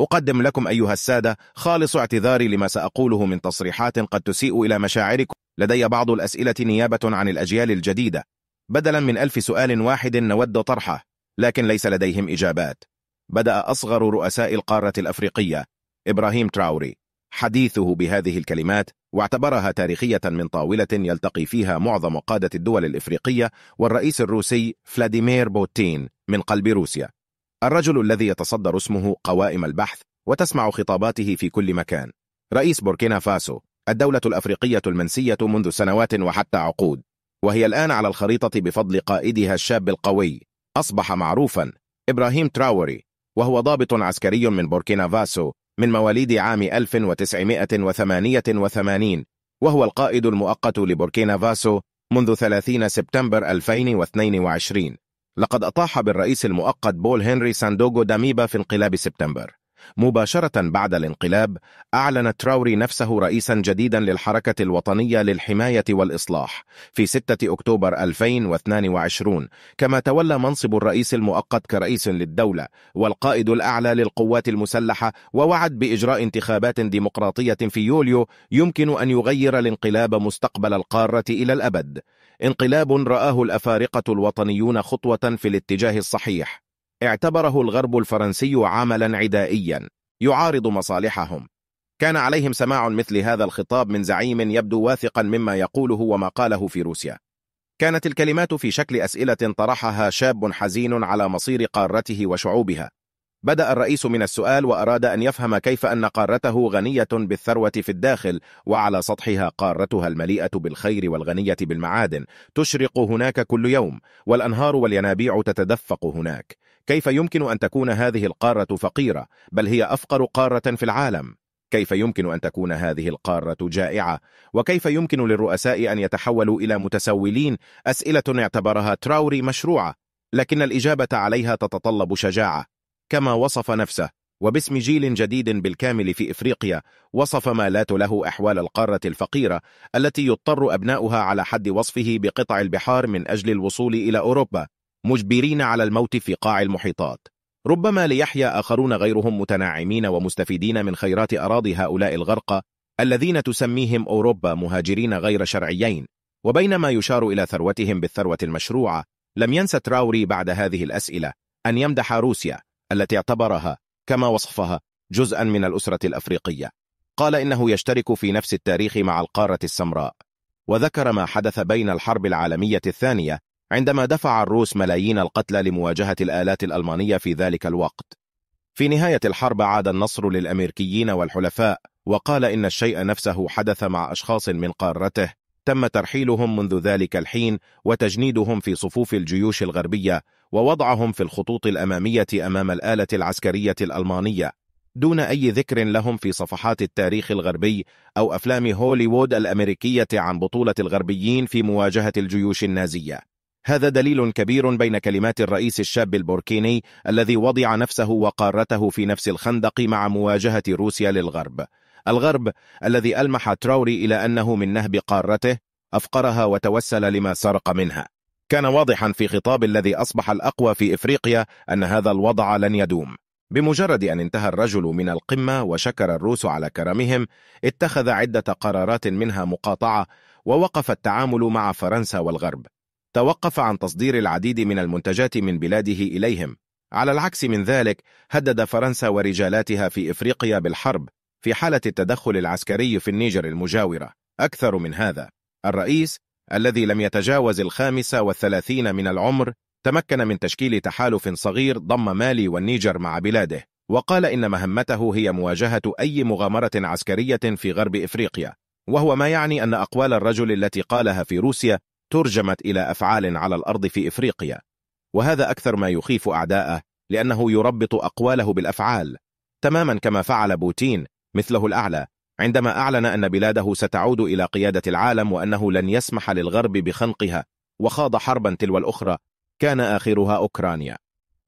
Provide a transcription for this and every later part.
أقدم لكم أيها السادة خالص اعتذاري لما سأقوله من تصريحات قد تسيء إلى مشاعركم لدي بعض الأسئلة نيابة عن الأجيال الجديدة بدلا من ألف سؤال واحد نود طرحه لكن ليس لديهم إجابات بدأ أصغر رؤساء القارة الأفريقية إبراهيم تراوري حديثه بهذه الكلمات واعتبرها تاريخية من طاولة يلتقي فيها معظم قادة الدول الإفريقية والرئيس الروسي فلاديمير بوتين من قلب روسيا الرجل الذي يتصدر اسمه قوائم البحث وتسمع خطاباته في كل مكان رئيس بوركينا فاسو الدولة الأفريقية المنسية منذ سنوات وحتى عقود وهي الآن على الخريطة بفضل قائدها الشاب القوي أصبح معروفا إبراهيم تراوري وهو ضابط عسكري من بوركينا فاسو من مواليد عام 1988 وهو القائد المؤقت لبوركينا فاسو منذ 30 سبتمبر 2022 لقد أطاح بالرئيس المؤقت بول هنري ساندوغو داميبا في انقلاب سبتمبر مباشرة بعد الانقلاب أعلن تراوري نفسه رئيسا جديدا للحركة الوطنية للحماية والإصلاح في 6 أكتوبر 2022 كما تولى منصب الرئيس المؤقت كرئيس للدولة والقائد الأعلى للقوات المسلحة ووعد بإجراء انتخابات ديمقراطية في يوليو يمكن أن يغير الانقلاب مستقبل القارة إلى الأبد انقلاب رآه الأفارقة الوطنيون خطوة في الاتجاه الصحيح اعتبره الغرب الفرنسي عملا عدائيا يعارض مصالحهم كان عليهم سماع مثل هذا الخطاب من زعيم يبدو واثقا مما يقوله وما قاله في روسيا كانت الكلمات في شكل أسئلة طرحها شاب حزين على مصير قارته وشعوبها بدأ الرئيس من السؤال وأراد أن يفهم كيف أن قارته غنية بالثروة في الداخل وعلى سطحها قارتها المليئة بالخير والغنية بالمعادن تشرق هناك كل يوم والأنهار والينابيع تتدفق هناك كيف يمكن أن تكون هذه القارة فقيرة بل هي أفقر قارة في العالم؟ كيف يمكن أن تكون هذه القارة جائعة؟ وكيف يمكن للرؤساء أن يتحولوا إلى متسولين؟ أسئلة اعتبرها تراوري مشروعة لكن الإجابة عليها تتطلب شجاعة كما وصف نفسه وباسم جيل جديد بالكامل في إفريقيا وصف مالات له أحوال القارة الفقيرة التي يضطر أبناؤها على حد وصفه بقطع البحار من أجل الوصول إلى أوروبا مجبرين على الموت في قاع المحيطات ربما ليحيا آخرون غيرهم متناعمين ومستفيدين من خيرات أراضي هؤلاء الغرقى الذين تسميهم أوروبا مهاجرين غير شرعيين وبينما يشار إلى ثروتهم بالثروة المشروعة لم ينس تراوري بعد هذه الأسئلة أن يمدح روسيا التي اعتبرها كما وصفها جزءا من الأسرة الأفريقية قال إنه يشترك في نفس التاريخ مع القارة السمراء وذكر ما حدث بين الحرب العالمية الثانية عندما دفع الروس ملايين القتلى لمواجهة الآلات الألمانية في ذلك الوقت في نهاية الحرب عاد النصر للأمريكيين والحلفاء وقال إن الشيء نفسه حدث مع أشخاص من قارته تم ترحيلهم منذ ذلك الحين وتجنيدهم في صفوف الجيوش الغربية ووضعهم في الخطوط الأمامية أمام الآلة العسكرية الألمانية دون أي ذكر لهم في صفحات التاريخ الغربي أو أفلام هوليوود الأمريكية عن بطولة الغربيين في مواجهة الجيوش النازية هذا دليل كبير بين كلمات الرئيس الشاب البوركيني الذي وضع نفسه وقارته في نفس الخندق مع مواجهة روسيا للغرب الغرب الذي ألمح تراوري إلى أنه من نهب قارته أفقرها وتوسل لما سرق منها كان واضحا في خطاب الذي أصبح الأقوى في إفريقيا أن هذا الوضع لن يدوم بمجرد أن انتهى الرجل من القمة وشكر الروس على كرمهم اتخذ عدة قرارات منها مقاطعة ووقف التعامل مع فرنسا والغرب توقف عن تصدير العديد من المنتجات من بلاده إليهم على العكس من ذلك هدد فرنسا ورجالاتها في إفريقيا بالحرب في حالة التدخل العسكري في النيجر المجاورة أكثر من هذا الرئيس الذي لم يتجاوز الخامسة والثلاثين من العمر تمكن من تشكيل تحالف صغير ضم مالي والنيجر مع بلاده وقال إن مهمته هي مواجهة أي مغامرة عسكرية في غرب إفريقيا وهو ما يعني أن أقوال الرجل التي قالها في روسيا ترجمت إلى أفعال على الأرض في إفريقيا وهذا أكثر ما يخيف أعداءه لأنه يربط أقواله بالأفعال تماما كما فعل بوتين مثله الأعلى عندما أعلن أن بلاده ستعود إلى قيادة العالم وأنه لن يسمح للغرب بخنقها وخاض حربا تلو الأخرى كان آخرها أوكرانيا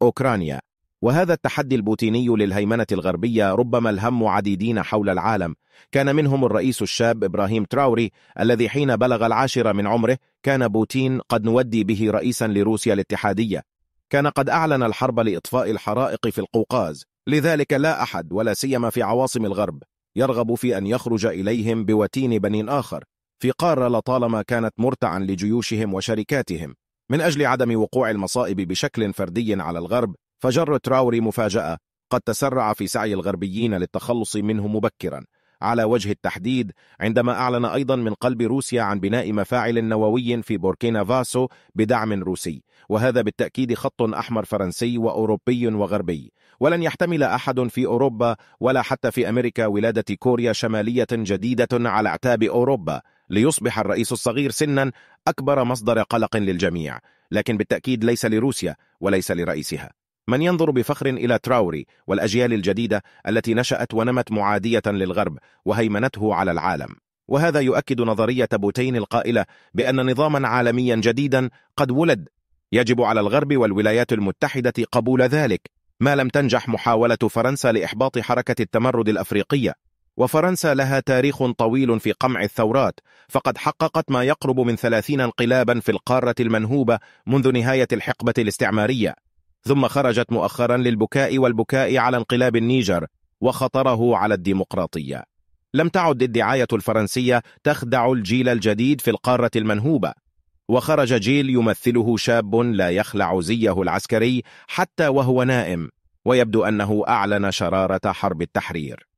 أوكرانيا وهذا التحدي البوتيني للهيمنة الغربية ربما الهم عديدين حول العالم كان منهم الرئيس الشاب إبراهيم تراوري الذي حين بلغ العاشرة من عمره كان بوتين قد نودي به رئيسا لروسيا الاتحادية كان قد أعلن الحرب لإطفاء الحرائق في القوقاز لذلك لا أحد ولا سيما في عواصم الغرب يرغب في أن يخرج إليهم بوتين بني آخر في قارة لطالما كانت مرتعا لجيوشهم وشركاتهم من أجل عدم وقوع المصائب بشكل فردي على الغرب فجر تراوري مفاجأة قد تسرع في سعي الغربيين للتخلص منه مبكرا على وجه التحديد عندما أعلن أيضا من قلب روسيا عن بناء مفاعل نووي في بوركينا فاسو بدعم روسي وهذا بالتأكيد خط أحمر فرنسي وأوروبي وغربي ولن يحتمل أحد في أوروبا ولا حتى في أمريكا ولادة كوريا شمالية جديدة على اعتاب أوروبا ليصبح الرئيس الصغير سنا أكبر مصدر قلق للجميع لكن بالتأكيد ليس لروسيا وليس لرئيسها من ينظر بفخر إلى تراوري والأجيال الجديدة التي نشأت ونمت معادية للغرب وهيمنته على العالم وهذا يؤكد نظرية بوتين القائلة بأن نظاما عالميا جديدا قد ولد يجب على الغرب والولايات المتحدة قبول ذلك ما لم تنجح محاولة فرنسا لإحباط حركة التمرد الأفريقية وفرنسا لها تاريخ طويل في قمع الثورات فقد حققت ما يقرب من ثلاثين انقلابا في القارة المنهوبة منذ نهاية الحقبة الاستعمارية ثم خرجت مؤخرا للبكاء والبكاء على انقلاب النيجر وخطره على الديمقراطية لم تعد الدعاية الفرنسية تخدع الجيل الجديد في القارة المنهوبة وخرج جيل يمثله شاب لا يخلع زيه العسكري حتى وهو نائم ويبدو أنه أعلن شرارة حرب التحرير